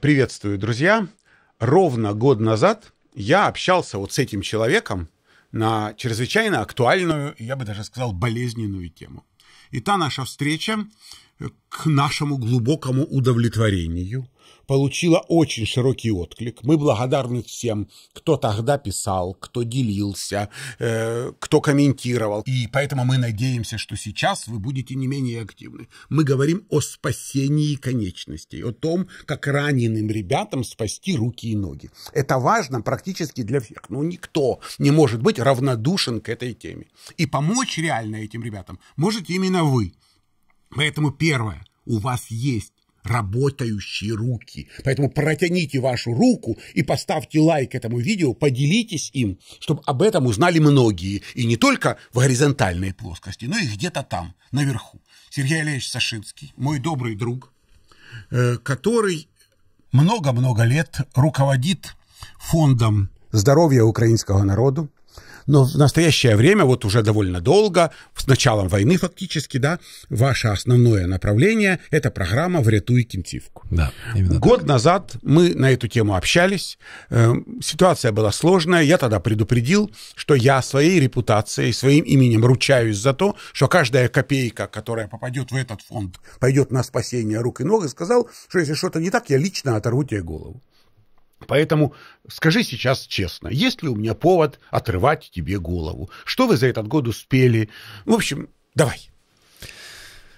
Приветствую, друзья. Ровно год назад я общался вот с этим человеком на чрезвычайно актуальную, я бы даже сказал, болезненную тему. И та наша встреча к нашему глубокому удовлетворению, получила очень широкий отклик. Мы благодарны всем, кто тогда писал, кто делился, э, кто комментировал. И поэтому мы надеемся, что сейчас вы будете не менее активны. Мы говорим о спасении конечностей, о том, как раненым ребятам спасти руки и ноги. Это важно практически для всех. Ну, никто не может быть равнодушен к этой теме. И помочь реально этим ребятам можете именно вы. Поэтому первое, у вас есть работающие руки. Поэтому протяните вашу руку и поставьте лайк этому видео, поделитесь им, чтобы об этом узнали многие. И не только в горизонтальной плоскости, но и где-то там, наверху. Сергей Ильич Сашинский, мой добрый друг, э, который много-много лет руководит фондом здоровья украинского народа. Но в настоящее время, вот уже довольно долго, с началом войны фактически, да, ваше основное направление – это программа и Кимтивку». Да, Год так. назад мы на эту тему общались, э, ситуация была сложная, я тогда предупредил, что я своей репутацией, своим именем ручаюсь за то, что каждая копейка, которая попадет в этот фонд, пойдет на спасение рук и ног, и сказал, что если что-то не так, я лично оторву тебе голову. Поэтому скажи сейчас честно, есть ли у меня повод отрывать тебе голову? Что вы за этот год успели? В общем, давай.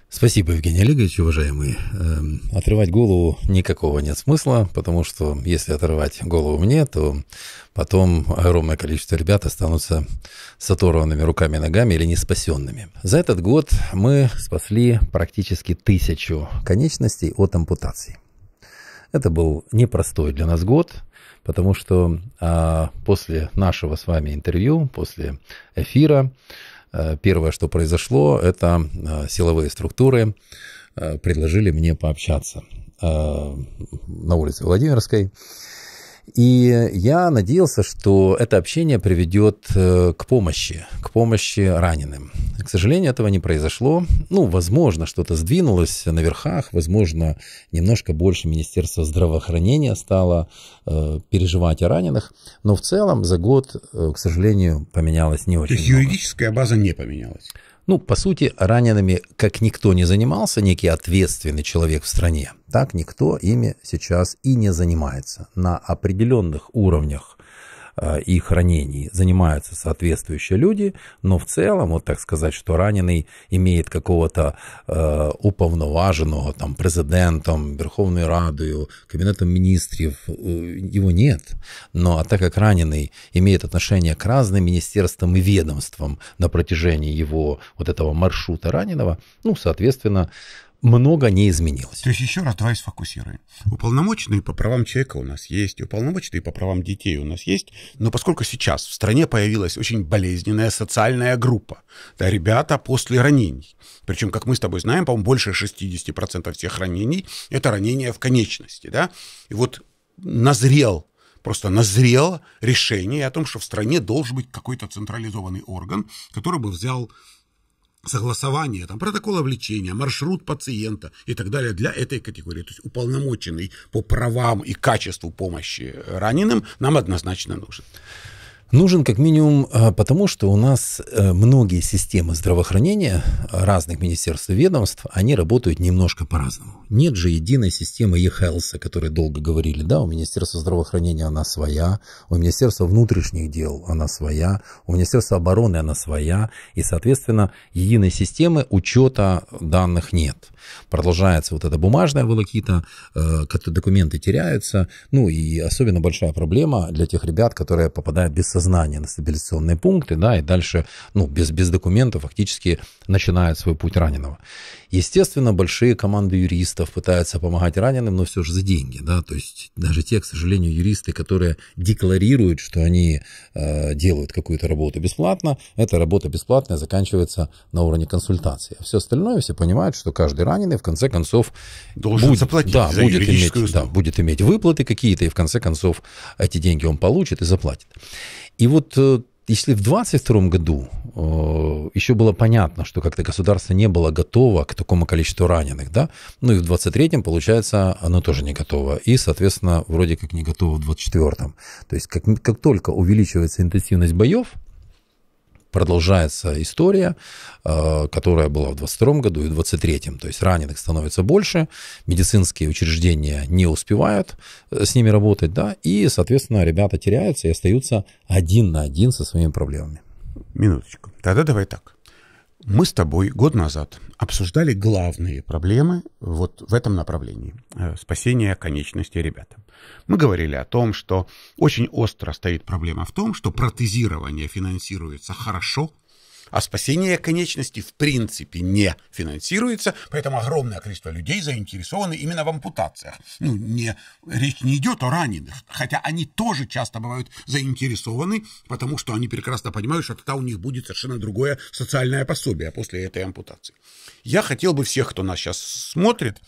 Спасибо, Евгений Олегович, уважаемый. Эм, отрывать голову никакого нет смысла, потому что если отрывать голову мне, то потом огромное количество ребят останутся с оторванными руками и ногами или не спасенными. За этот год мы спасли практически тысячу конечностей от ампутации. Это был непростой для нас год, потому что а, после нашего с вами интервью, после эфира, а, первое, что произошло, это а, силовые структуры а, предложили мне пообщаться а, на улице Владимирской. И я надеялся, что это общение приведет э, к помощи, к помощи раненым. К сожалению, этого не произошло. Ну, возможно, что-то сдвинулось на верхах, возможно, немножко больше Министерства здравоохранения стало э, переживать о раненых, но в целом за год, э, к сожалению, поменялось не очень. То есть много. юридическая база не поменялась? Ну, по сути, ранеными, как никто не занимался, некий ответственный человек в стране, так никто ими сейчас и не занимается. На определенных уровнях Э, их ранений занимаются соответствующие люди, но в целом, вот так сказать, что раненый имеет какого-то э, уповноваженного там президентом, Верховной Радою, Кабинетом Министров, э, его нет. Но а так как раненый имеет отношение к разным министерствам и ведомствам на протяжении его вот этого маршрута раненого, ну, соответственно, много не изменилось. То есть еще раз давай сфокусируем. Уполномоченные по правам человека у нас есть, уполномоченные по правам детей у нас есть, но поскольку сейчас в стране появилась очень болезненная социальная группа, да, ребята после ранений, причем, как мы с тобой знаем, по-моему, больше 60% всех ранений – это ранения в конечности, да, и вот назрел просто назрело решение о том, что в стране должен быть какой-то централизованный орган, который бы взял согласование там, протокола лечения, маршрут пациента и так далее для этой категории. То есть уполномоченный по правам и качеству помощи раненым нам однозначно нужен. Нужен как минимум а, потому, что у нас э, многие системы здравоохранения разных министерств и ведомств, они работают немножко по-разному. Нет же единой системы e-health, о которой долго говорили. Да, у Министерства здравоохранения она своя, у Министерства внутренних дел она своя, у Министерства обороны она своя, и, соответственно, единой системы учета данных нет продолжается вот эта бумажная волокита, э, документы теряются, ну и особенно большая проблема для тех ребят, которые попадают без сознания на стабилизационные пункты, да, и дальше, ну, без, без документов фактически начинают свой путь раненого. Естественно, большие команды юристов пытаются помогать раненым, но все же за деньги. Да? То есть даже те, к сожалению, юристы, которые декларируют, что они э, делают какую-то работу бесплатно, эта работа бесплатная заканчивается на уровне консультации. А все остальное все понимают, что каждый раненый в конце концов должен будет, заплатить да, за будет иметь, да, будет иметь выплаты какие-то, и в конце концов эти деньги он получит и заплатит. И вот э, если в 22 году э, еще было понятно, что как-то государство не было готово к такому количеству раненых, да, ну и в 23-м, получается, оно тоже не готово, и, соответственно, вроде как не готово в 24-м. То есть как, как только увеличивается интенсивность боев, продолжается история, э, которая была в 22 году и в 23 то есть раненых становится больше, медицинские учреждения не успевают э, с ними работать, да, и, соответственно, ребята теряются и остаются один на один со своими проблемами. Минуточку. Тогда давай так. Мы с тобой год назад обсуждали главные проблемы вот в этом направлении э, – спасение конечностей ребятам. Мы говорили о том, что очень остро стоит проблема в том, что протезирование финансируется хорошо, а спасение конечности в принципе не финансируется, поэтому огромное количество людей заинтересованы именно в ампутациях. Ну, не, речь не идет о раненых, хотя они тоже часто бывают заинтересованы, потому что они прекрасно понимают, что тогда у них будет совершенно другое социальное пособие после этой ампутации. Я хотел бы всех, кто нас сейчас смотрит,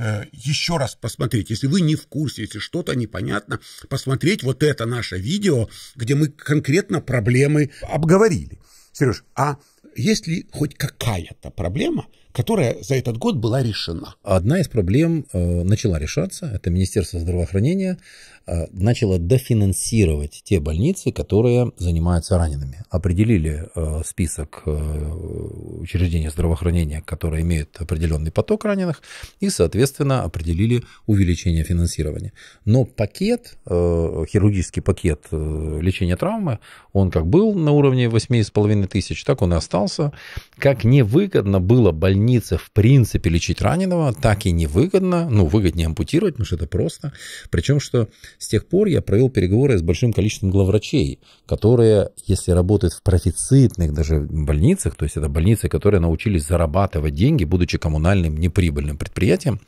Э, еще раз посмотреть. Если вы не в курсе, если что-то непонятно, посмотреть вот это наше видео, где мы конкретно проблемы обговорили. Сереж, а если хоть какая-то проблема, которая за этот год была решена. Одна из проблем э, начала решаться. Это Министерство здравоохранения э, начало дофинансировать те больницы, которые занимаются ранеными. Определили э, список э, учреждений здравоохранения, которые имеют определенный поток раненых, и, соответственно, определили увеличение финансирования. Но пакет, э, хирургический пакет э, лечения травмы, он как был на уровне 8,5 тысяч, так он и остался. Как невыгодно было больницам больнице в принципе лечить раненого так и невыгодно, ну, выгоднее ампутировать, потому что это просто. Причем, что с тех пор я провел переговоры с большим количеством главврачей, которые, если работают в профицитных даже больницах, то есть это больницы, которые научились зарабатывать деньги, будучи коммунальным неприбыльным предприятием,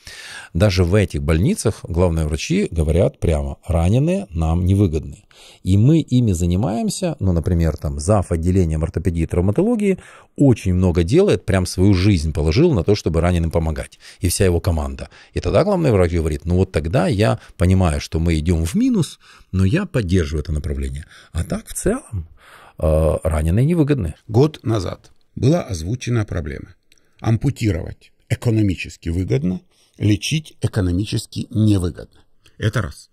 даже в этих больницах главные врачи говорят прямо, раненые нам невыгодны. И мы ими занимаемся, ну, например, там, зав. отделением ортопедии и травматологии очень много делает, прям свою жизнь положил на то, чтобы раненым помогать, и вся его команда. И тогда главный врач говорит, ну вот тогда я понимаю, что мы идем в минус, но я поддерживаю это направление. А так в целом э, раненые невыгодны. Год назад была озвучена проблема. Ампутировать экономически выгодно, лечить экономически невыгодно. Это раз.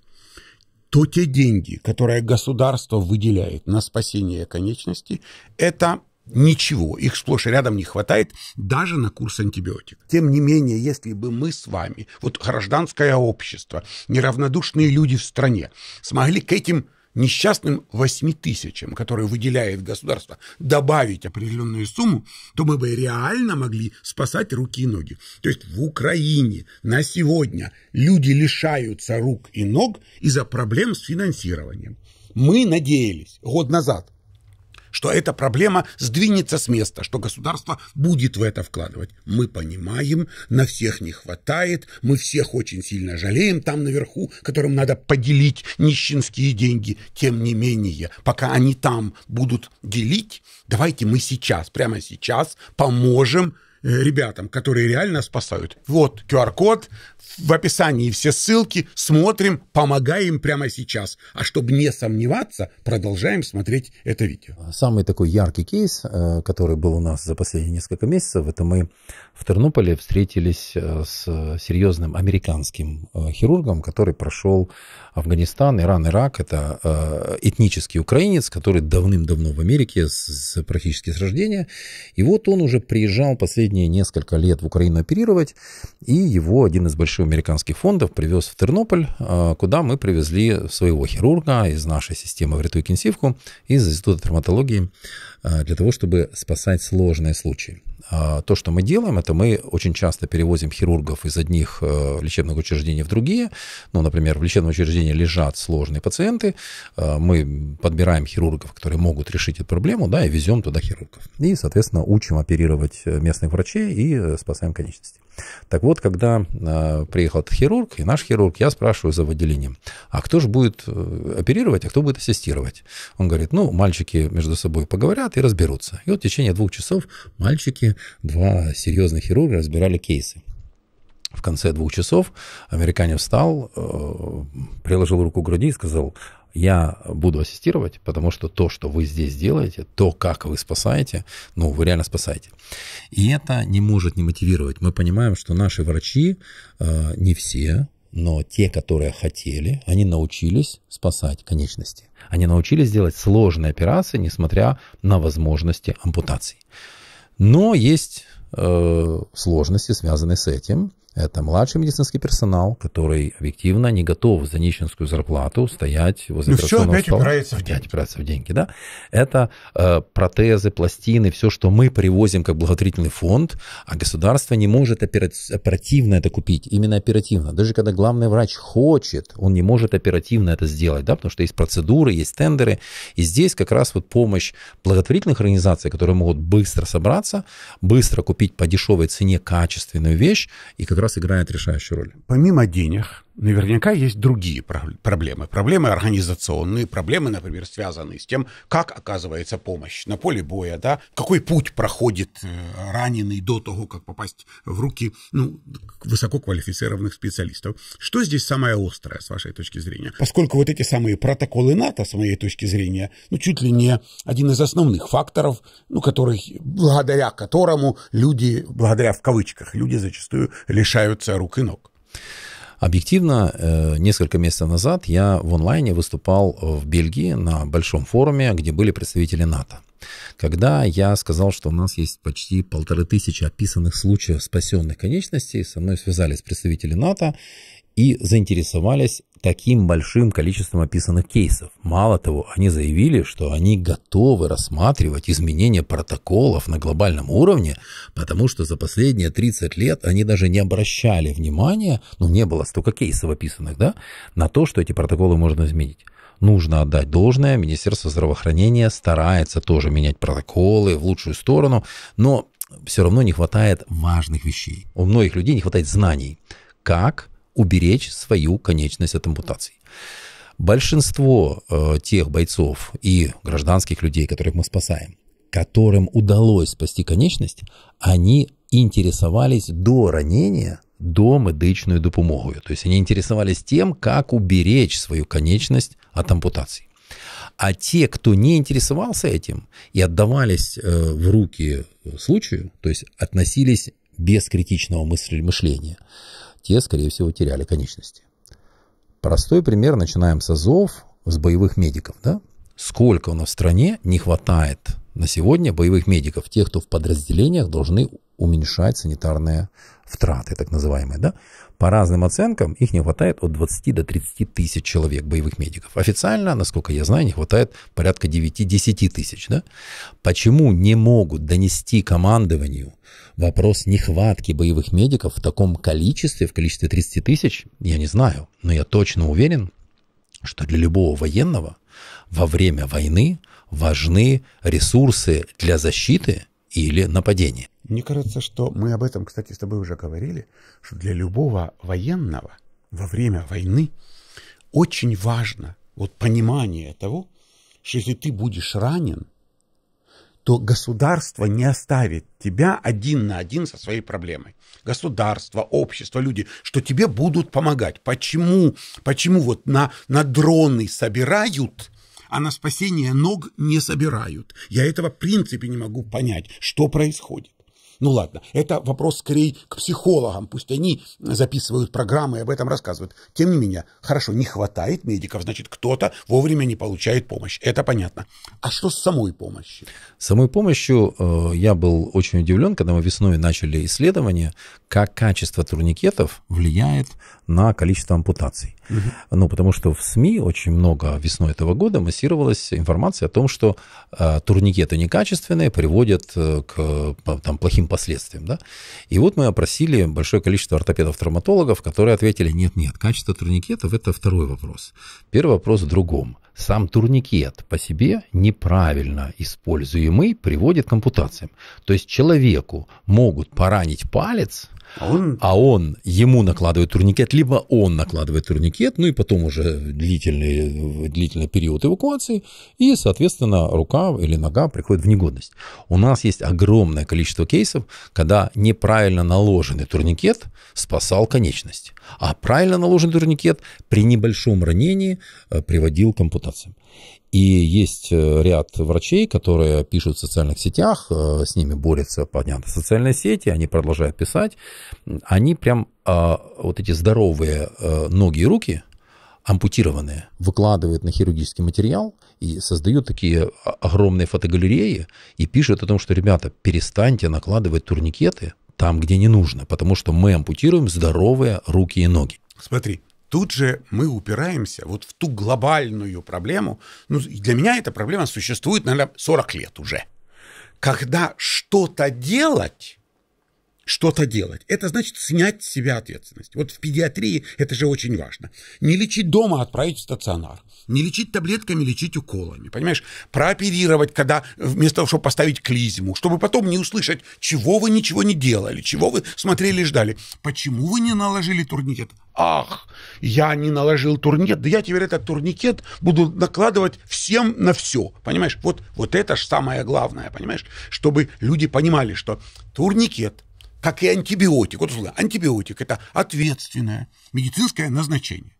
То те деньги, которые государство выделяет на спасение конечности, это Ничего, их сплошь и рядом не хватает даже на курс антибиотик. Тем не менее, если бы мы с вами, вот гражданское общество, неравнодушные люди в стране, смогли к этим несчастным 8 тысячам, которые выделяет государство, добавить определенную сумму, то мы бы реально могли спасать руки и ноги. То есть в Украине на сегодня люди лишаются рук и ног из-за проблем с финансированием. Мы надеялись год назад, что эта проблема сдвинется с места, что государство будет в это вкладывать. Мы понимаем, на всех не хватает, мы всех очень сильно жалеем там наверху, которым надо поделить нищенские деньги. Тем не менее, пока они там будут делить, давайте мы сейчас, прямо сейчас поможем Э, ребятам, которые реально спасают. Вот QR-код, в описании все ссылки, смотрим, помогаем прямо сейчас. А чтобы не сомневаться, продолжаем смотреть это видео. Самый такой яркий кейс, э, который был у нас за последние несколько месяцев, это мы в Тернополе встретились э, с э, серьезным американским э, хирургом, который прошел Афганистан, Иран, Ирак. Это этнический украинец, который давным-давно в Америке, с, практически с рождения. И вот он уже приезжал последние несколько лет в Украину оперировать, и его один из больших американских фондов привез в Тернополь, куда мы привезли своего хирурга из нашей системы в риту из Института травматологии, для того, чтобы спасать сложные случаи. А, то, что мы делаем, это мы очень часто перевозим хирургов из одних э, лечебных учреждений в другие. Ну, например, в лечебном учреждении лежат сложные пациенты. Э, мы подбираем хирургов, которые могут решить эту проблему, да, и везем туда хирургов. И, соответственно, учим оперировать э, местных врачей и спасаем конечности. Так вот, когда приехал этот хирург, и наш хирург, я спрашиваю за выделением, а кто же будет оперировать, а кто будет ассистировать? Он говорит, ну, мальчики между собой поговорят и разберутся. И вот в течение двух часов мальчики нью два серьезных хирурга разбирали кейсы. В конце двух часов американец встал, э, приложил руку к груди и сказал, я буду ассистировать, потому что то, что вы здесь делаете, то, как вы спасаете, ну, вы реально спасаете. И это не может не мотивировать. Мы понимаем, что наши врачи, э, не все, но те, которые хотели, они научились спасать конечности. Они научились делать сложные операции, несмотря на возможности ампутаций. Но есть э, сложности, связанные с этим. Это младший медицинский персонал, который объективно не готов за нищенскую зарплату стоять возле ну, все опять стола. упирается в Опять упирается в деньги, да. Это э, протезы, пластины, все, что мы привозим как благотворительный фонд, а государство не может оперативно это купить, именно оперативно. Даже когда главный врач хочет, он не может оперативно это сделать, да, потому что есть процедуры, есть тендеры, и здесь как раз вот помощь благотворительных организаций, которые могут быстро собраться, быстро купить по дешевой цене качественную вещь, и как раз раз играет решающую роль. Помимо денег, Наверняка есть другие проблемы. Проблемы организационные, проблемы, например, связанные с тем, как оказывается помощь на поле боя, да, какой путь проходит э, раненый до того, как попасть в руки ну, высококвалифицированных специалистов. Что здесь самое острое, с вашей точки зрения? Поскольку вот эти самые протоколы НАТО, с моей точки зрения, ну, чуть ли не один из основных факторов, ну, который, благодаря которому люди, благодаря в кавычках, люди зачастую лишаются рук и ног. Объективно, э, несколько месяцев назад я в онлайне выступал в Бельгии на большом форуме, где были представители НАТО. Когда я сказал, что у нас есть почти полторы тысячи описанных случаев спасенных конечностей, со мной связались представители НАТО, и заинтересовались таким большим количеством описанных кейсов. Мало того, они заявили, что они готовы рассматривать изменения протоколов на глобальном уровне, потому что за последние 30 лет они даже не обращали внимания, ну не было столько кейсов описанных, да, на то, что эти протоколы можно изменить нужно отдать должное. Министерство здравоохранения старается тоже менять протоколы в лучшую сторону, но все равно не хватает важных вещей. У многих людей не хватает знаний, как уберечь свою конечность от ампутации. Большинство э, тех бойцов и гражданских людей, которых мы спасаем, которым удалось спасти конечность, они интересовались до ранения до медичною допомогою. То есть они интересовались тем, как уберечь свою конечность от ампутации. А те, кто не интересовался этим и отдавались э, в руки случаю, то есть относились без критичного мысль, мышления, те, скорее всего, теряли конечности. Простой пример, начинаем с АЗОВ, с боевых медиков. Да? Сколько у нас в стране не хватает на сегодня боевых медиков, тех, кто в подразделениях должны уменьшать санитарные втраты, так называемые. Да? По разным оценкам их не хватает от 20 до 30 тысяч человек, боевых медиков. Официально, насколько я знаю, не хватает порядка 9-10 тысяч. Да? Почему не могут донести командованию вопрос нехватки боевых медиков в таком количестве, в количестве 30 тысяч, я не знаю. Но я точно уверен, что для любого военного во время войны важны ресурсы для защиты или нападения. Мне кажется, что мы об этом, кстати, с тобой уже говорили, что для любого военного во время войны очень важно вот понимание того, что если ты будешь ранен, то государство не оставит тебя один на один со своей проблемой. Государство, общество, люди, что тебе будут помогать. Почему? Почему вот на, на дроны собирают, а на спасение ног не собирают? Я этого в принципе не могу понять, что происходит. Ну ладно, это вопрос скорее к психологам, пусть они записывают программы и об этом рассказывают. Тем не менее, хорошо, не хватает медиков, значит, кто-то вовремя не получает помощь. Это понятно. А что с самой помощью? С самой помощью э, я был очень удивлен, когда мы весной начали исследование, как качество турникетов влияет на количество ампутаций. Угу. Ну, потому что в СМИ очень много весной этого года массировалась информация о том, что э, турникеты некачественные приводят э, к э, там, плохим последствиям. Да? И вот мы опросили большое количество ортопедов-травматологов, которые ответили, нет-нет, качество турникетов – это второй вопрос. Первый вопрос в другом. Сам турникет по себе неправильно используемый приводит к ампутациям. То есть человеку могут поранить палец, а он... а он ему накладывает турникет, либо он накладывает турникет, ну и потом уже длительный, длительный период эвакуации, и, соответственно, рука или нога приходит в негодность. У нас есть огромное количество кейсов, когда неправильно наложенный турникет спасал конечность, а правильно наложенный турникет при небольшом ранении э, приводил к ампутациям. И есть э, ряд врачей, которые пишут в социальных сетях, э, с ними борются, понятно, социальные сети, они продолжают писать. Они прям а, вот эти здоровые э, ноги и руки, ампутированные, выкладывают на хирургический материал и создают такие а, огромные фотогалереи и пишут о том, что, ребята, перестаньте накладывать турникеты там, где не нужно, потому что мы ампутируем здоровые руки и ноги. Смотри, Тут же мы упираемся вот в ту глобальную проблему. Ну, для меня эта проблема существует, наверное, 40 лет уже. Когда что-то делать что-то делать. Это значит снять с себя ответственность. Вот в педиатрии это же очень важно. Не лечить дома, а отправить в стационар. Не лечить таблетками, лечить уколами. Понимаешь, прооперировать, когда вместо того, чтобы поставить клизму, чтобы потом не услышать, чего вы ничего не делали, чего вы смотрели, ждали. Почему вы не наложили турникет? Ах, я не наложил турникет, да я теперь этот турникет буду накладывать всем на все. Понимаешь, вот, вот это же самое главное, понимаешь, чтобы люди понимали, что турникет как и антибиотик. Вот слушай, антибиотик – это ответственное медицинское назначение.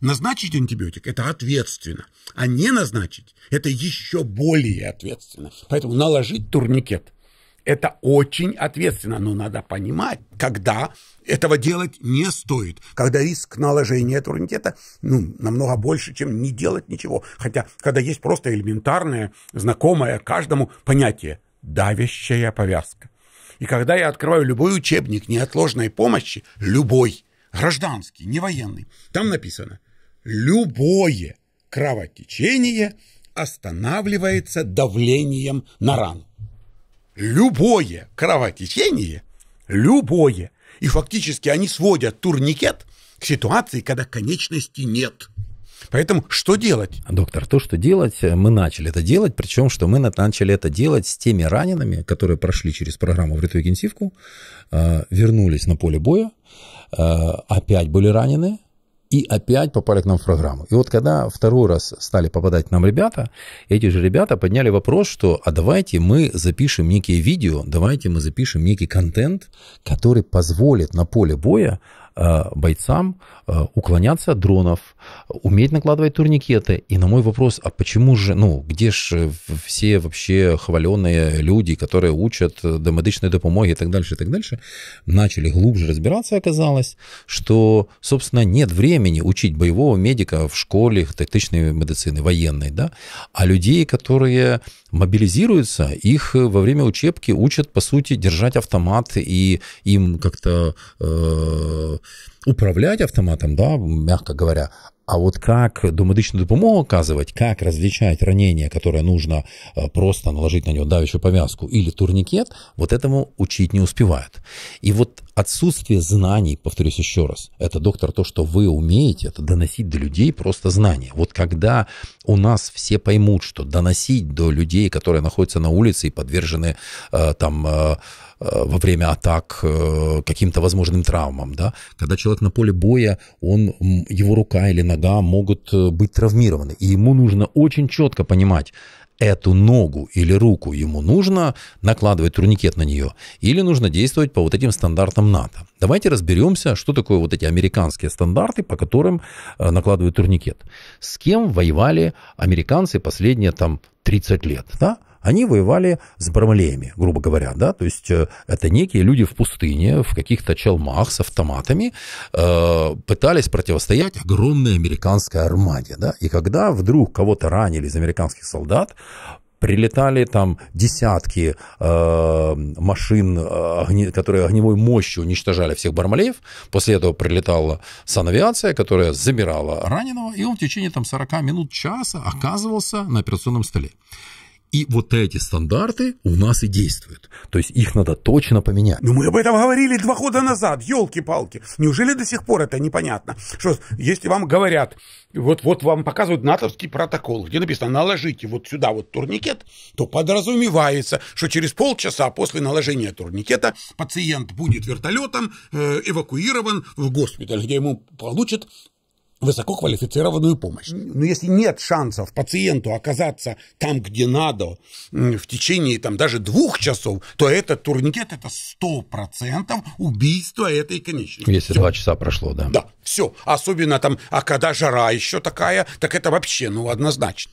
Назначить антибиотик – это ответственно, а не назначить – это еще более ответственно. Поэтому наложить турникет – это очень ответственно, но надо понимать, когда этого делать не стоит, когда риск наложения турникета ну, намного больше, чем не делать ничего. Хотя, когда есть просто элементарное, знакомое каждому понятие – давящая повязка – и когда я открываю любой учебник неотложной помощи, любой, гражданский, не военный, там написано «любое кровотечение останавливается давлением на рану». Любое кровотечение, любое. И фактически они сводят турникет к ситуации, когда конечности нет – Поэтому что делать? Доктор, то, что делать, э, мы начали это делать, причем, что мы начали это делать с теми ранеными, которые прошли через программу в ритве э, вернулись на поле боя, э, опять были ранены, и опять попали к нам в программу. И вот когда второй раз стали попадать к нам ребята, эти же ребята подняли вопрос, что а давайте мы запишем некие видео, давайте мы запишем некий контент, который позволит на поле боя бойцам уклоняться от дронов, уметь накладывать турникеты. И на мой вопрос, а почему же, ну, где же э, все вообще хваленные люди, которые учат э, до допомоги и так дальше, и так дальше, начали глубже разбираться, оказалось, что, собственно, нет времени учить боевого медика в школе тактичной медицины, военной, да, а людей, которые мобилизируются, их э, во время учебки учат, по сути, держать автомат, и им как-то э, управлять автоматом, да, мягко говоря, а вот как домедичну допомогу оказывать, как различать ранение, которое нужно э, просто наложить на него давящую повязку или турникет, вот этому учить не успевают. И вот отсутствие знаний, повторюсь еще раз, это, доктор, то, что вы умеете, это доносить до людей просто знания. Вот когда у нас все поймут, что доносить до людей, которые находятся на улице и подвержены э, там... Э, Э, во время атак э, каким-то возможным травмам, да, когда человек на поле боя, он, его рука или нога могут э, быть травмированы, и ему нужно очень четко понимать, эту ногу или руку ему нужно накладывать турникет на нее или нужно действовать по вот этим стандартам НАТО. Давайте разберемся, что такое вот эти американские стандарты, по которым накладывают турникет. С кем воевали американцы последние там 30 лет, да? Они воевали с бармалеями, грубо говоря, да, то есть э, это некие люди в пустыне, в каких-то челмах с автоматами э, пытались противостоять огромной американской армаде, да, и когда вдруг кого-то ранили из американских солдат, прилетали там десятки э, машин, э, огне, которые огневой мощью уничтожали всех бармалеев. После этого прилетала санавиация, которая забирала раненого, и он в течение там 40 минут, часа оказывался на операционном столе. И вот эти стандарты у нас и действуют. То есть их надо точно поменять. Ну мы об этом говорили два года назад, елки-палки. Неужели до сих пор это непонятно? Что, если вам говорят, вот, вот вам показывают натовский протокол, где написано «наложите вот сюда вот турникет», то подразумевается, что через полчаса после наложения турникета пациент будет вертолетом э, эвакуирован в госпиталь, где ему получат высококвалифицированную помощь. Но ну, если нет шансов пациенту оказаться там, где надо, в течение там, даже двух часов, то этот турникет – это 100% убийство этой конечности. Если все. два часа прошло, да. Да, все. Особенно там, а когда жара еще такая, так это вообще, ну, однозначно.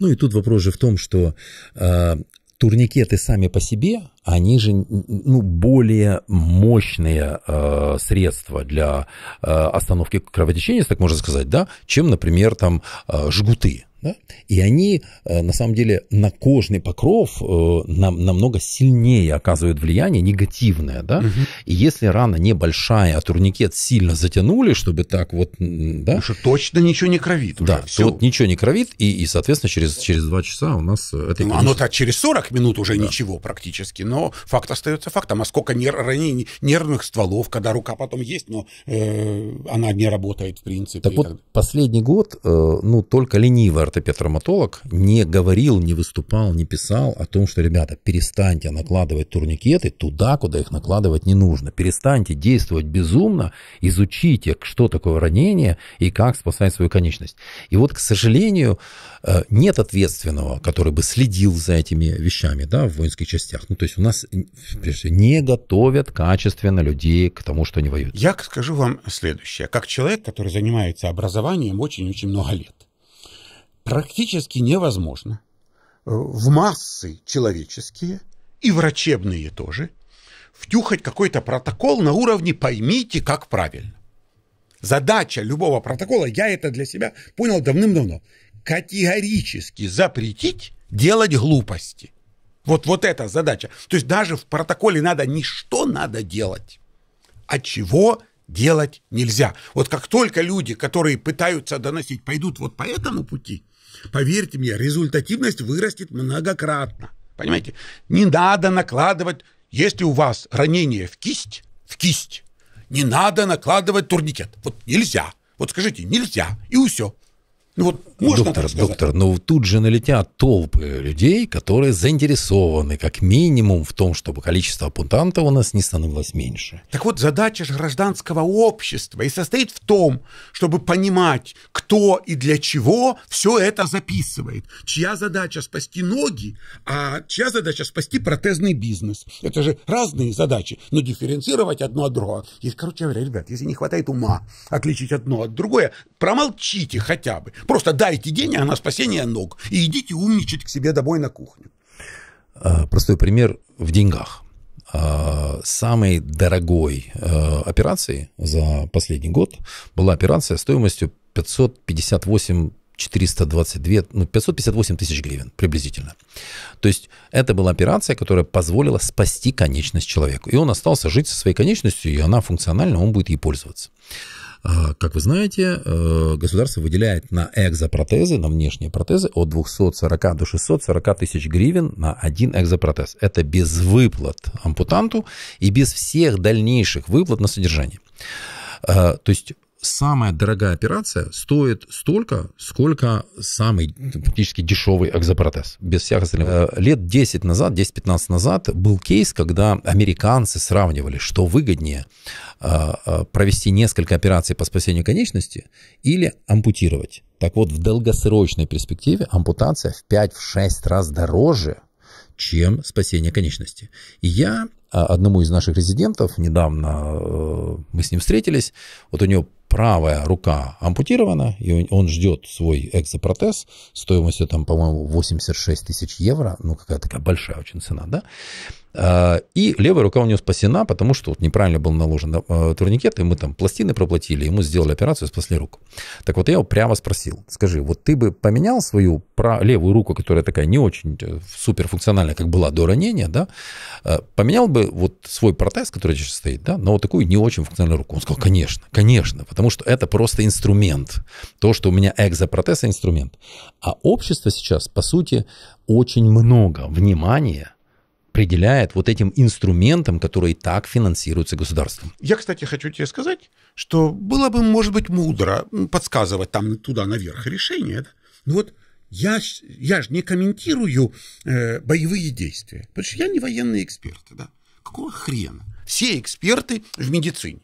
Ну и тут вопрос же в том, что э, турникеты сами по себе, они же ну, более мощные э, средства для э, остановки кровотечения, так можно сказать, да, чем, например, там э, жгуты. Да? И они, э, на самом деле, на кожный покров э, нам, намного сильнее оказывают влияние негативное. Да? Угу. И если рана небольшая, а турникет сильно затянули, чтобы так вот... Да? Потому что точно ничего не кровит. Уже, да, все. вот ничего не кровит, и, и соответственно, через, через два часа у нас... Э, Это ну, оно-то через 40 минут уже да. ничего практически, но факт остается фактом. А сколько нер- ранений нервных стволов, когда рука потом есть, но э, она не работает в принципе. Так вот, последний год, э, ну, только ленивая ортопед-травматолог не говорил, не выступал, не писал о том, что, ребята, перестаньте накладывать турникеты туда, куда их накладывать не нужно. Перестаньте действовать безумно, изучите, что такое ранение и как спасать свою конечность. И вот, к сожалению, э, нет ответственного, который бы следил за этими вещами да, в воинских частях. Ну, то есть у нас прежде всего, не готовят качественно людей к тому, что они воюют. Я скажу вам следующее. Как человек, который занимается образованием очень-очень много лет – практически невозможно. Э, в массы человеческие и врачебные тоже втюхать какой-то протокол на уровне «поймите, как правильно». Задача любого протокола, я это для себя понял давным-давно, категорически запретить делать глупости. Вот, вот эта задача. То есть даже в протоколе надо не что надо делать, а чего делать нельзя. Вот как только люди, которые пытаются доносить, пойдут вот по этому пути – Поверьте мне, результативность вырастет многократно. Понимаете? Не надо накладывать, если у вас ранение в кисть, в кисть, не надо накладывать турникет. Вот нельзя. Вот скажите, нельзя. И все. Ну вот э, можно доктор, доктор, но ну, тут же налетят толпы людей, которые заинтересованы как минимум в том, чтобы количество апунтантов у нас не становилось меньше. Так вот, задача же гражданского общества и состоит в том, чтобы понимать, кто и для чего все это записывает. Чья задача спасти ноги, а чья задача спасти протезный бизнес. Это же разные задачи, но дифференцировать одно от другого. И, короче говоря, ребят, если не хватает ума отличить одно от другое, промолчите хотя бы. Просто дайте деньги, а на спасение ног. И идите умничать к себе домой на кухню. А, простой пример в деньгах. А, самой дорогой а, операции за последний год была операция стоимостью 558 422, ну, 558 тысяч гривен приблизительно. То есть это была операция, которая позволила спасти конечность человеку. И он остался жить со своей конечностью, и она функциональна, он будет ей пользоваться. А, как вы знаете, э, государство выделяет на экзопротезы, на внешние протезы от 240 до 640 тысяч гривен на один экзопротез. Это без выплат ампутанту и без всех дальнейших выплат на содержание. Э, то есть самая дорогая операция стоит столько, сколько самый практически дешевый экзопротез, без всякого остального. Э, лет 10 назад, 10-15 назад был кейс, когда американцы сравнивали, что выгоднее э, э, провести несколько операций по спасению конечности или ампутировать. Так вот, в долгосрочной перспективе ампутация в 5-6 раз дороже, чем спасение конечности. И я одному из наших резидентов недавно мы с ним встретились, вот у него правая рука ампутирована, и он ждет свой экзопротез стоимостью там, по-моему, 86 тысяч евро, ну какая такая большая очень цена, да, а, и левая рука у него спасена, потому что вот неправильно был наложен а, турникет, и мы там пластины проплатили, ему сделали операцию, спасли руку. Так вот я его прямо спросил, скажи, вот ты бы поменял свою левую руку, которая такая не очень э, суперфункциональная, как была до ранения, да, э, поменял бы вот свой протез, который сейчас стоит, да, на вот такую не очень функциональную руку? Он сказал, конечно, конечно, потому что это просто инструмент. То, что у меня экзопротез, инструмент. А общество сейчас, по сути, очень много внимания определяет вот этим инструментом, который и так финансируется государством. Я, кстати, хочу тебе сказать, что было бы, может быть, мудро подсказывать там туда наверх решение. Да? Ну вот я, я же не комментирую э, боевые действия, потому что я не военный эксперт. Да? Какого хрена? Все эксперты в медицине.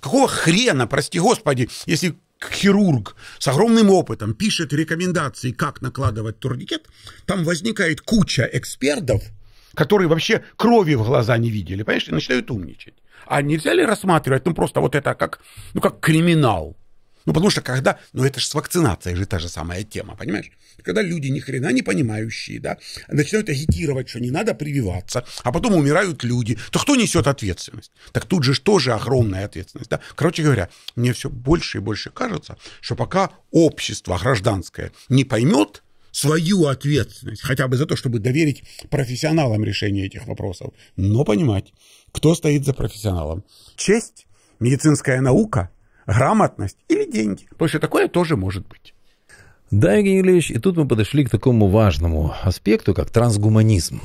Какого хрена, прости господи, если хирург с огромным опытом пишет рекомендации, как накладывать турникет, там возникает куча экспертов – которые вообще крови в глаза не видели, понимаешь, начинают умничать. А нельзя ли рассматривать, ну, просто вот это как, ну, как криминал? Ну, потому что когда, ну, это же с вакцинацией же та же самая тема, понимаешь? Когда люди ни хрена не понимающие, да, начинают агитировать, что не надо прививаться, а потом умирают люди, то кто несет ответственность? Так тут же тоже огромная ответственность, да? Короче говоря, мне все больше и больше кажется, что пока общество гражданское не поймет, свою ответственность, хотя бы за то, чтобы доверить профессионалам решение этих вопросов, но понимать, кто стоит за профессионалом. Честь, медицинская наука, грамотность или деньги. Потому что такое тоже может быть. Да, Евгений Юрьевич, и тут мы подошли к такому важному аспекту, как трансгуманизм.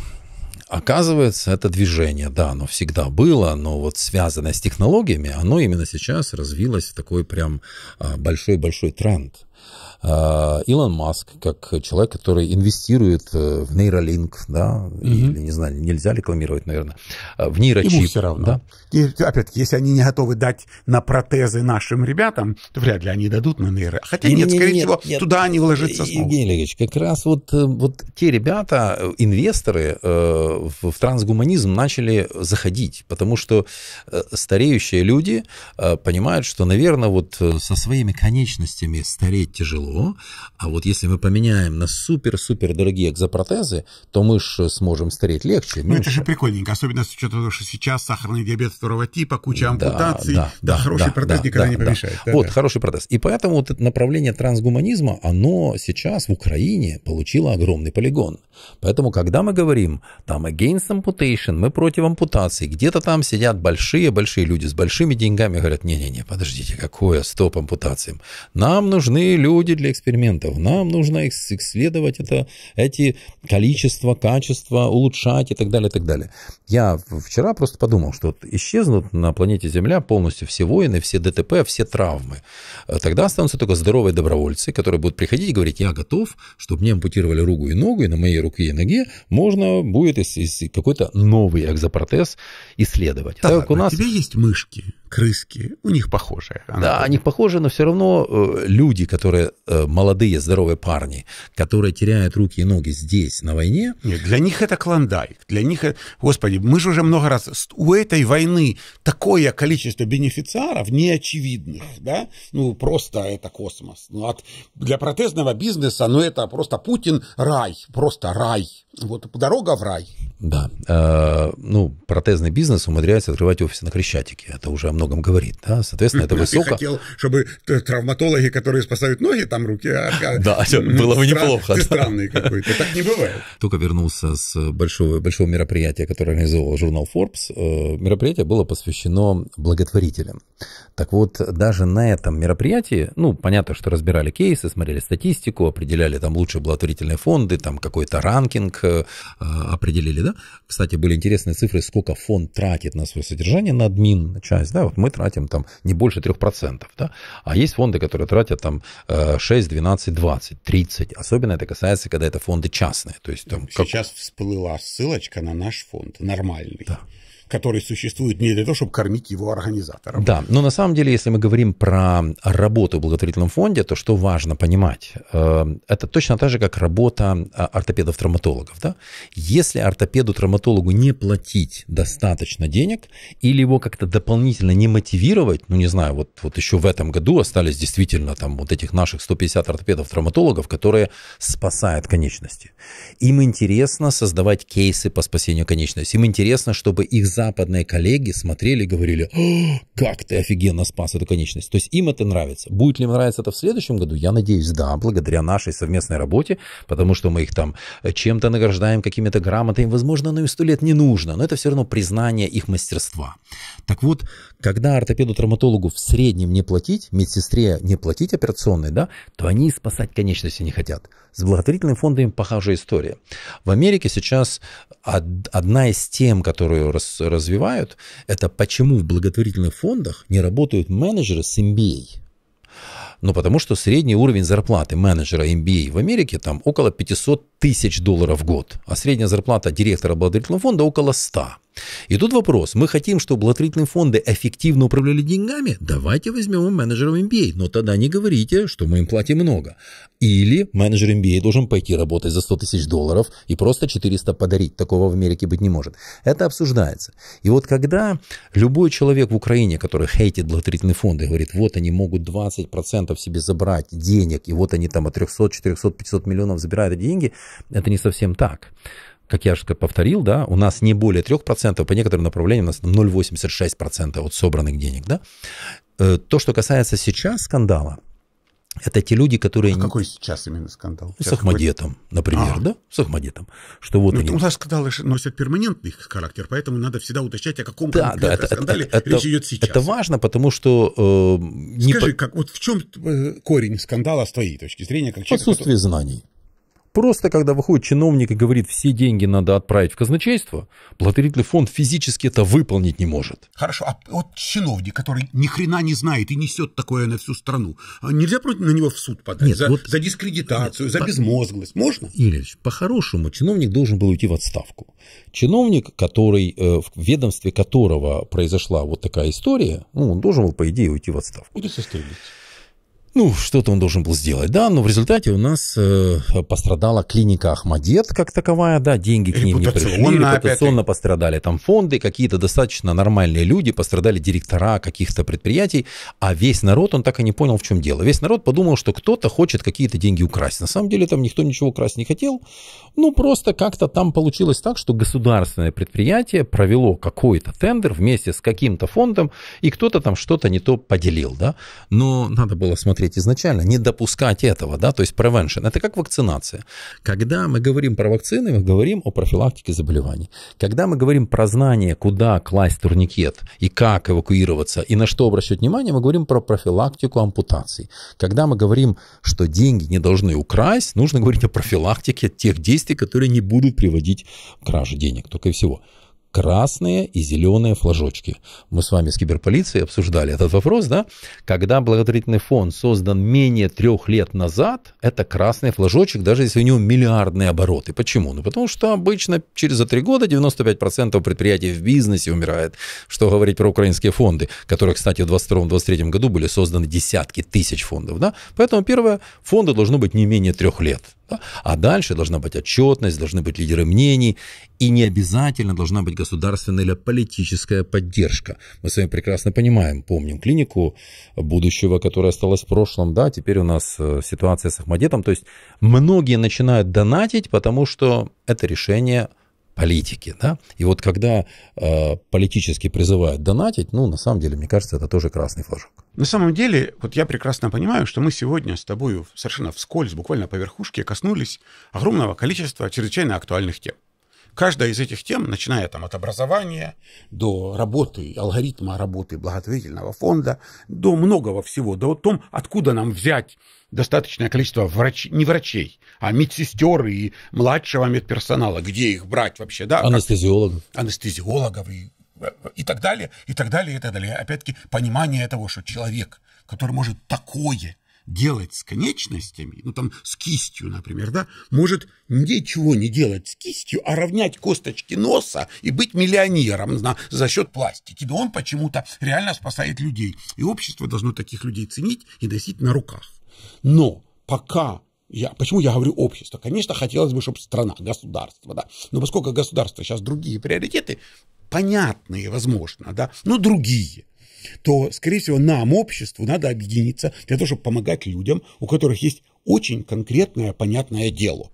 Оказывается, это движение, да, оно всегда было, но вот связанное с технологиями, оно именно сейчас развилось в такой прям а, большой-большой тренд. Э, Илон Маск, как человек, который инвестирует э, в нейролинк, да, угу. или, не знаю, нельзя рекламировать, наверное, э, в нейрочип. Ему все равно. Да? И, опять-таки, если они не готовы дать на протезы нашим ребятам, то вряд ли они дадут на нейро. Хотя не, нет, скорее нет, всего, нет, туда они вложатся снова. Евгений Олегович, как раз вот, вот те ребята, инвесторы в трансгуманизм начали заходить, потому что стареющие люди понимают, что, наверное, вот со своими конечностями стареть тяжело, а вот если мы поменяем на супер-супер дорогие экзопротезы, то мы же сможем стареть легче. Ну, это же прикольненько, особенно с учетом того, что сейчас сахарный диабет второго типа, куча ампутаций. Да, да, да, да хороший да, протез да, никогда да, не помешает. Да. Да, вот, да. хороший протез. И поэтому вот это направление трансгуманизма, оно сейчас в Украине получило огромный полигон. Поэтому, когда мы говорим там against amputation, мы против ампутации, где-то там сидят большие-большие люди с большими деньгами, говорят, не-не-не, подождите, какое стоп ампутациям? Нам нужны люди для экспериментов. Нам нужно исследовать это, эти количества, качества, улучшать и так далее, и так далее. Я вчера просто подумал, что вот исчезнут на планете Земля полностью все воины, все ДТП, все травмы. Э, тогда останутся только здоровые добровольцы, которые будут приходить и говорить, я готов, чтобы мне ампутировали руку и ногу, и на моей руке и ноге можно будет какой-то новый экзопротез исследовать. Так, так у а нас... у тебя есть мышки крыски, у них похожие. Да, они похожи, но все равно э, люди, которые э, молодые, здоровые парни, которые теряют руки и ноги здесь, на войне... Нет, для них это клондайк. Для них, это... господи, мы же уже много раз... У этой войны такое количество бенефициаров неочевидных, да? Ну, просто это космос. Ну, от... Для протезного бизнеса, ну, это просто Путин рай, просто рай. Вот дорога в рай. Да. Э, ну, протезный бизнес умудряется открывать офисы на Крещатике. Это уже многом говорит. Да? Соответственно, это высоко. Ты хотел, чтобы травматологи, которые спасают ноги, там руки... А, а, да, было бы неплохо. Ты странный какой-то, так не бывает. Только вернулся с большого, большого мероприятия, которое организовал журнал Forbes. Э, мероприятие было посвящено благотворителям. Так вот, даже на этом мероприятии, ну, понятно, что разбирали кейсы, смотрели статистику, определяли там лучшие благотворительные фонды, там какой-то ранкинг э, э, определили, да. Кстати, были интересные цифры, сколько фонд тратит на свое содержание, на админ часть, да, вот мы тратим там не больше 3%. Да? А есть фонды, которые тратят там 6, 12, 20, 30. Особенно это касается, когда это фонды частные. То есть, там, ну, Сейчас как... всплыла ссылочка на наш фонд, нормальный. Да которые существуют не для того, чтобы кормить его организаторов. Да, но на самом деле, если мы говорим про работу в благотворительном фонде, то что важно понимать, э, это точно так же, как работа э, ортопедов-травматологов. Да? Если ортопеду-травматологу не платить достаточно денег или его как-то дополнительно не мотивировать, ну не знаю, вот, вот еще в этом году остались действительно там вот этих наших 150 ортопедов-травматологов, которые спасают конечности. Им интересно создавать кейсы по спасению конечности. Им интересно, чтобы их западные коллеги смотрели и говорили, как ты офигенно спас эту конечность. То есть им это нравится. Будет ли им нравиться это в следующем году? Я надеюсь, да, благодаря нашей совместной работе, потому что мы их там э, чем-то награждаем, какими-то грамотами, возможно, но им сто лет не нужно, но это все равно признание их мастерства. Так вот, когда ортопеду-травматологу в среднем не платить, медсестре не платить операционной, да, то они спасать конечности не хотят. С благотворительным фондом похожая история. В Америке сейчас одна из тем, которую развивают, это почему в благотворительных фондах не работают менеджеры с MBA. Ну, потому что средний уровень зарплаты менеджера MBA в Америке там около 500 тысяч долларов в год, а средняя зарплата директора благотворительного фонда около 100. И тут вопрос, мы хотим, чтобы благотворительные фонды эффективно управляли деньгами, давайте возьмем менеджеров MBA, но тогда не говорите, что мы им платим много. Или менеджер MBA должен пойти работать за 100 тысяч долларов и просто 400 подарить, такого в Америке быть не может. Это обсуждается. И вот когда любой человек в Украине, который хейтит благотворительные фонды, говорит, вот они могут 20% ресурсов себе забрать, денег, и вот они там от 300, 400, 500 миллионов забирают деньги, это не совсем так как я уже повторил, да, у нас не более 3%, по некоторым направлениям у нас 0,86% от собранных денег. Да? Э, то, что касается сейчас скандала, это те люди, которые... А какой сейчас именно скандал? С Ахмадетом, например, а. да? С Ахмадетом. Что вот ну, они... У нас скандалы носят перманентный характер, поэтому надо всегда уточнять, о каком да, да, это, скандале это, речь идет сейчас. Это важно, потому что... Э, не Скажи, по... как, вот в чем э, корень скандала с твоей точки зрения? Как человека, Отсутствие который... знаний. Просто когда выходит чиновник и говорит, все деньги надо отправить в казначейство, благотворительный фонд физически это выполнить не может. Хорошо, а вот чиновник, который ни хрена не знает и несет такое на всю страну, а нельзя против на него в суд подать нет, за, вот, за дискредитацию, нет, за по... безмозглость? Можно? Ильич, по-хорошему чиновник должен был уйти в отставку. Чиновник, который, э, в ведомстве которого произошла вот такая история, ну, он должен был, по идее, уйти в отставку. Вот состоялись. Ну, что-то он должен был сделать, да, но в результате у нас э, пострадала клиника Ахмадет как таковая, да, деньги к ним не пришли, репутационно пострадали там фонды, какие-то достаточно нормальные люди, пострадали директора каких-то предприятий, а весь народ, он так и не понял, в чем дело. Весь народ подумал, что кто-то хочет какие-то деньги украсть. На самом деле там никто ничего украсть не хотел, ну, просто как-то там получилось так, что государственное предприятие провело какой-то тендер вместе с каким-то фондом, и кто-то там что-то не то поделил, да, но надо было смотреть ведь изначально, не допускать этого, да, то есть prevention, это как вакцинация. Когда мы говорим про вакцины, мы говорим о профилактике заболеваний. Когда мы говорим про знание, куда класть турникет и как эвакуироваться, и на что обращать внимание, мы говорим про профилактику ампутаций. Когда мы говорим, что деньги не должны украсть, нужно говорить о профилактике тех действий, которые не будут приводить к краже денег, только и всего красные и зеленые флажочки. Мы с вами с киберполицией обсуждали этот вопрос, да? Когда благотворительный фонд создан менее трех лет назад, это красный флажочек, даже если у него миллиардные обороты. Почему? Ну, потому что обычно через за три года 95% предприятий в бизнесе умирает. Что говорить про украинские фонды, которые, кстати, в 2022-2023 году были созданы десятки тысяч фондов, да? Поэтому, первое, фонды должны быть не менее трех лет. Да? А дальше должна быть отчетность, должны быть лидеры мнений, и не обязательно должна быть государственная или политическая поддержка. Мы с вами прекрасно понимаем, помним клинику будущего, которая осталась в прошлом, да, теперь у нас э, ситуация с Ахмадетом, то есть многие начинают донатить, потому что это решение – политики. Да? И вот когда э, политически призывают донатить, ну, на самом деле, мне кажется, это тоже красный флажок. На самом деле, вот я прекрасно понимаю, что мы сегодня с тобой совершенно вскользь, буквально по верхушке, коснулись огромного количества чрезвычайно актуальных тем. Каждая из этих тем, начиная там, от образования до работы, алгоритма работы благотворительного фонда, до многого всего, до том, откуда нам взять достаточное количество врач... не врачей, а медсестер и младшего медперсонала, где их брать вообще, да? Анестезиологов. Как... Анестезиологов и и так далее, и так далее, и так далее. Опять-таки, понимание того, что человек, который может такое делать с конечностями, ну там с кистью, например, да, может ничего не делать с кистью, а равнять косточки носа и быть миллионером на, за счет пластики. Да он почему-то реально спасает людей. И общество должно таких людей ценить и носить на руках. Но пока я, почему я говорю общество? Конечно, хотелось бы, чтобы страна, государство, да. Но поскольку государство сейчас другие приоритеты, понятные, возможно, да, но другие – то, скорее всего, нам, обществу, надо объединиться для того, чтобы помогать людям, у которых есть очень конкретное, понятное дело.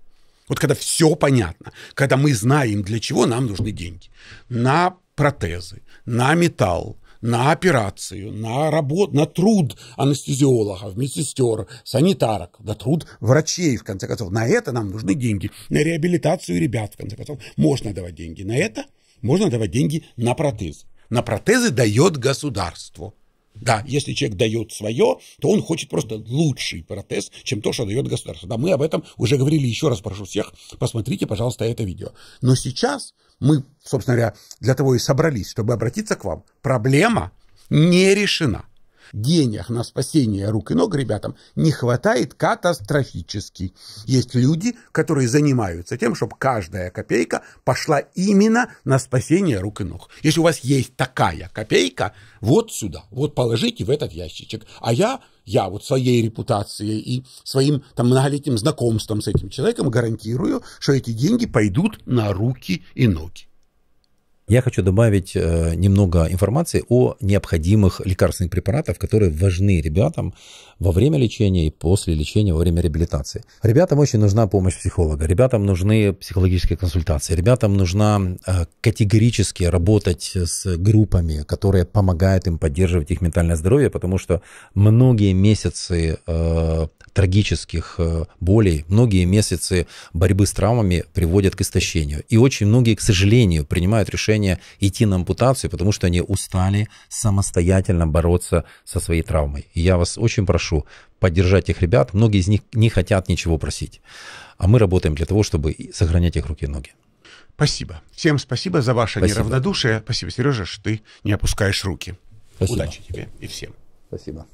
Вот когда все понятно, когда мы знаем, для чего нам нужны деньги. На протезы, на металл, на операцию, на работу, на труд анестезиологов, медсестер, санитарок, на труд врачей, в конце концов. На это нам нужны деньги. На реабилитацию ребят, в конце концов, можно давать деньги. На это можно давать деньги на протез на протезы дает государство. Да, если человек дает свое, то он хочет просто лучший протез, чем то, что дает государство. Да, мы об этом уже говорили, еще раз прошу всех, посмотрите, пожалуйста, это видео. Но сейчас мы, собственно говоря, для того и собрались, чтобы обратиться к вам. Проблема не решена денег на спасение рук и ног ребятам не хватает катастрофически. Есть люди, которые занимаются тем, чтобы каждая копейка пошла именно на спасение рук и ног. Если у вас есть такая копейка, вот сюда, вот положите в этот ящичек. А я, я вот своей репутацией и своим там многолетним знакомством с этим человеком гарантирую, что эти деньги пойдут на руки и ноги. Я хочу добавить э, немного информации о необходимых лекарственных препаратах, которые важны ребятам во время лечения и после лечения, во время реабилитации. Ребятам очень нужна помощь психолога, ребятам нужны психологические консультации, ребятам нужна э, категорически работать с группами, которые помогают им поддерживать их ментальное здоровье, потому что многие месяцы э, трагических болей, многие месяцы борьбы с травмами приводят к истощению. И очень многие, к сожалению, принимают решение решение идти на ампутацию, потому что они устали самостоятельно бороться со своей травмой. И я вас очень прошу поддержать этих ребят. Многие из них не хотят ничего просить. А мы работаем для того, чтобы сохранять их руки и ноги. Спасибо. Всем спасибо за ваше спасибо. неравнодушие. Спасибо, Сережа, что ты не опускаешь руки. Спасибо. Удачи тебе и всем. Спасибо.